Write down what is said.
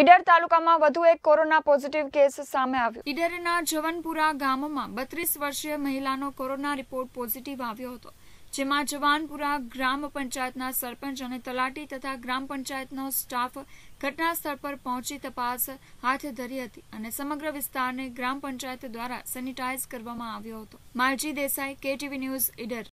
ઈડર તાલુકામાં વધુ એક કોરોના પોઝિટિવ કેસ સામે આવ્યો ઈડરના જવનપુરા ગામમાં બત્રીસ વર્ષીય મહિલાનો કોરોના રિપોર્ટ પોઝિટિવ આવ્યો હતો જેમાં જવાનપુરા ગ્રામ પંચાયતના સરપંચ અને તલાટી તથા ગ્રામ પંચાયતનો સ્ટાફ ઘટના સ્થળ પર પહોંચી તપાસ હાથ ધરી હતી અને સમગ્ર વિસ્તારને ગ્રામ પંચાયત દ્વારા સેનિટાઇઝ કરવામાં આવ્યો હતો માલજી દેસાઈ કેટીવી ન્યૂઝ ઈડર